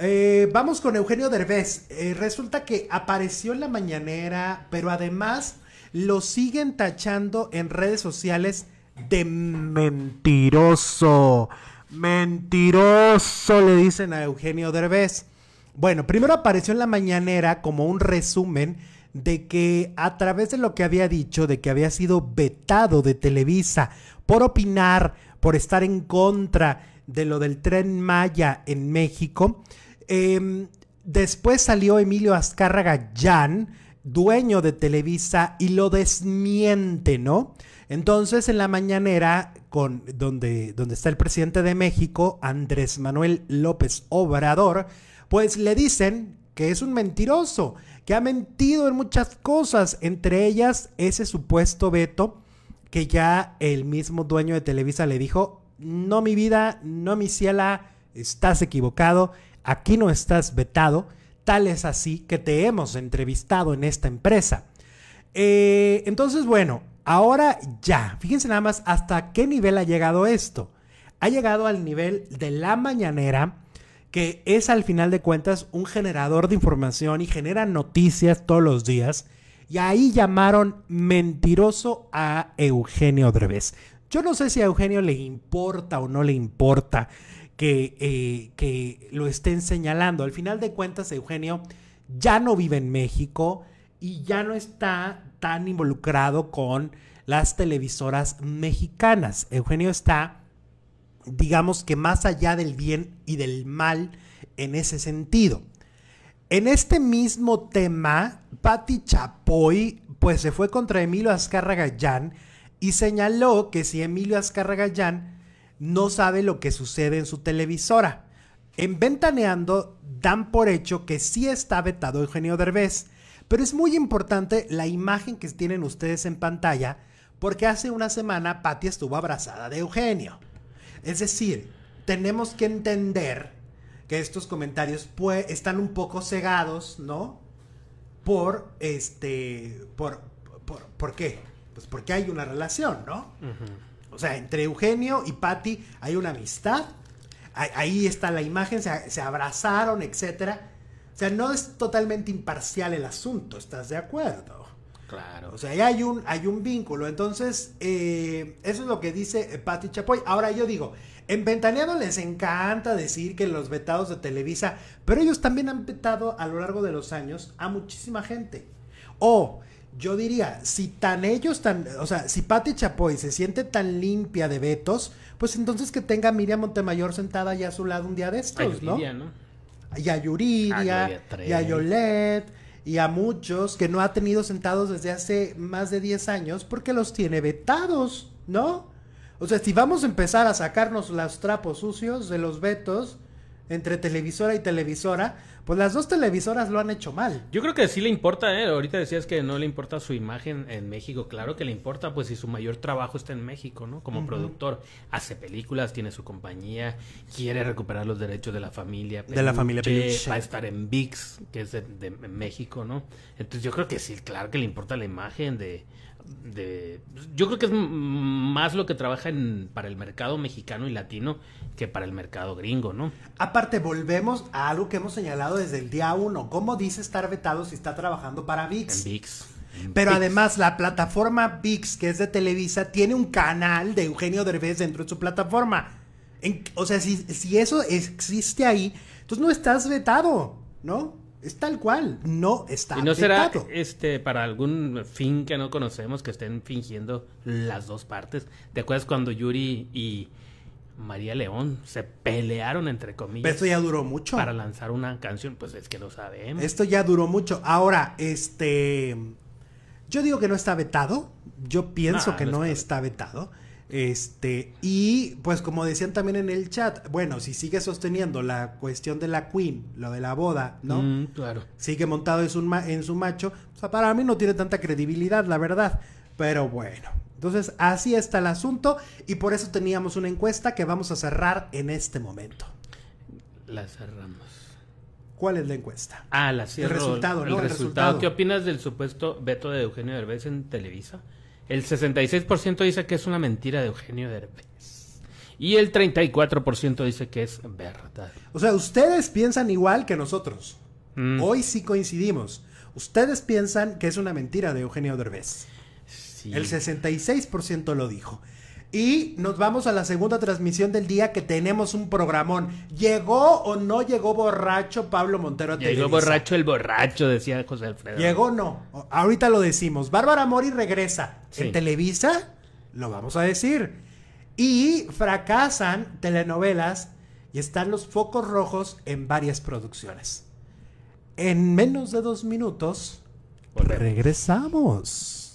Eh, vamos con Eugenio Derbez. Eh, resulta que apareció en la mañanera, pero además lo siguen tachando en redes sociales de mentiroso. Mentiroso, le dicen a Eugenio Derbez. Bueno, primero apareció en la mañanera como un resumen de que a través de lo que había dicho, de que había sido vetado de Televisa por opinar, por estar en contra de lo del tren Maya en México, Em, después salió Emilio Azcárraga Jan, dueño de Televisa, y lo desmiente, ¿no? Entonces, en la mañanera, con, donde, donde está el presidente de México, Andrés Manuel López Obrador, pues le dicen que es un mentiroso, que ha mentido en muchas cosas, entre ellas ese supuesto veto que ya el mismo dueño de Televisa le dijo, no mi vida, no mi ciela, estás equivocado, Aquí no estás vetado, tal es así que te hemos entrevistado en esta empresa. Eh, entonces, bueno, ahora ya, fíjense nada más hasta qué nivel ha llegado esto. Ha llegado al nivel de la mañanera, que es al final de cuentas un generador de información y genera noticias todos los días. Y ahí llamaron mentiroso a Eugenio Dreves... Yo no sé si a Eugenio le importa o no le importa eh, que, lo estén señalando. Al final de cuentas, Eugenio ya no vive en México y ya no está tan involucrado con las televisoras mexicanas. Eugenio está, digamos que más allá del bien y del mal en ese sentido. En este mismo tema, Patti Chapoy pues se fue contra Emilio Azcárraga y señaló que si Emilio Azcárraga no sabe lo que sucede en su televisora. En Ventaneando dan por hecho que sí está vetado Eugenio Derbez, pero es muy importante la imagen que tienen ustedes en pantalla porque hace una semana Patti estuvo abrazada de Eugenio. Es decir, tenemos que entender que estos comentarios están un poco cegados, ¿no? Por este, por, por, ¿por qué? Pues porque hay una relación, ¿no? O sea, entre Eugenio y Patty hay una amistad. Ahí está la imagen, se, abrazaron, etcétera. O sea, no es totalmente imparcial el asunto, ¿estás de acuerdo? Claro. O sea, ahí hay un, hay un vínculo. Entonces, eh, eso es lo que dice eh, Patti Chapoy. Ahora yo digo, en Ventaneado les encanta decir que los vetados de Televisa, pero ellos también han vetado a lo largo de los años a muchísima gente. O yo diría, si tan ellos tan, o sea, si Patti Chapoy se siente tan limpia de vetos, pues entonces que tenga a Miriam Montemayor sentada ya a su lado un día de estos, ¿no? Y a Yuridia, y a Yolette, y a muchos que no ha tenido sentados desde hace más de 10 años porque los tiene vetados, ¿no? O sea, si vamos a empezar a sacarnos los trapos sucios de los vetos, entre televisora y televisora, pues las dos televisoras lo han hecho mal. Yo creo que sí le importa, ¿eh? Ahorita decías que no le importa su imagen en México. Claro que le importa, pues si su mayor trabajo está en México, ¿no? Como productor. Hace películas, tiene su compañía, quiere recuperar los derechos de la familia. de la familia Peluche. Va a estar en VIX, que es de México, ¿no? Entonces yo creo que sí, claro que le importa la imagen de, de... Yo creo que es más lo que trabaja en, para el mercado mexicano y latino que para el mercado gringo, ¿no? Aparte, volvemos a algo que hemos señalado desde el día uno. ¿Cómo dice estar vetado si está trabajando para VIX? En VIX. Pero además la plataforma VIX, que es de Televisa, tiene un canal de Eugenio Derbez dentro de su plataforma. o sea, si, si eso existe ahí, entonces no estás vetado, ¿no? Es tal cual, no está. ¿Y no será este para algún fin que no conocemos que estén fingiendo las dos partes? ¿Te acuerdas cuando Yuri y María León se pelearon entre comillas? esto ya duró mucho. Para lanzar una canción, pues es que lo sabemos. Esto ya duró mucho. Ahora, este yo digo que no está vetado. Yo pienso que no, está, vetado este, y pues como decían también en el chat, bueno, si sigue sosteniendo la cuestión de la queen, lo de la boda, ¿no? Mm, claro. Sigue montado en su, en su macho, o para mí no tiene tanta credibilidad, la verdad. Pero bueno, entonces así está el asunto y por eso teníamos una encuesta que vamos a cerrar en este momento. La cerramos. ¿Cuál es la encuesta? Ah, la El resultado, resultado. ¿Qué opinas del supuesto veto de Eugenio Derbez en Televisa? El 66% dice que es una mentira de Eugenio Derbez. Y el 34% dice que es verdad. O sea, ustedes piensan igual que nosotros. Mm. Hoy sí coincidimos. Ustedes piensan que es una mentira de Eugenio Derbez. Sí. El 66% lo dijo. Y nos vamos a la segunda transmisión del día que tenemos un programón. ¿Llegó o no llegó borracho Pablo Montero a Televisa? Llegó borracho el borracho, decía José Alfredo. Llegó o no. Ahorita lo decimos. Bárbara Mori regresa. En Televisa lo vamos a decir. Y fracasan telenovelas y están los focos rojos en varias producciones. En menos de dos minutos, regresamos.